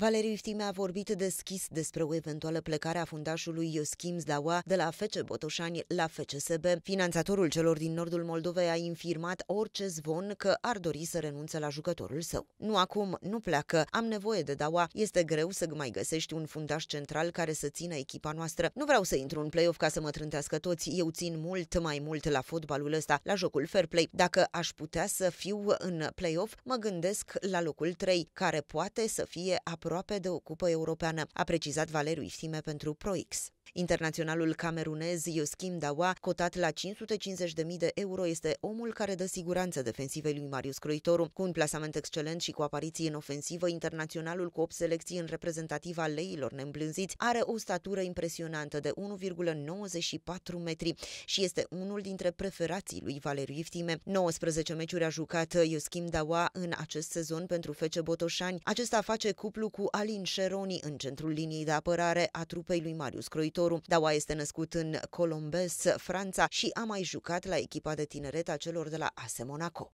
Valeriu Htime a vorbit deschis despre o eventuală plecare a fundașului Ioschim Zdaua de la Fece Botoșani la FCSB. Finanțatorul celor din nordul Moldovei a infirmat orice zvon că ar dori să renunțe la jucătorul său. Nu acum, nu pleacă, am nevoie de Daua, este greu să mai găsești un fundaș central care să țină echipa noastră. Nu vreau să intru în play-off ca să mă trântească toți, eu țin mult mai mult la fotbalul ăsta, la jocul fair play. Dacă aș putea să fiu în play-off, mă gândesc la locul 3, care poate să fie aproape aproape de o cupă europeană, a precizat Valeriu Iftime pentru ProX. Internaționalul camerunez Yoskim Dawa, cotat la 550.000 de euro, este omul care dă siguranță defensivei lui Marius Croitoru. Cu un plasament excelent și cu apariții în ofensivă, internaționalul cu 8 selecții în reprezentativa leilor neîmblânziți are o statură impresionantă de 1,94 metri și este unul dintre preferații lui Valeriu Iftime. 19 meciuri a jucat Yoskim Dawa în acest sezon pentru Fece Botoșani. Acesta face cuplu cu Alin Șeroni în centrul liniei de apărare a trupei lui Marius Croitoru jucătorul. Daua este născut în Colombes, Franța și a mai jucat la echipa de tineret a celor de la AS Monaco.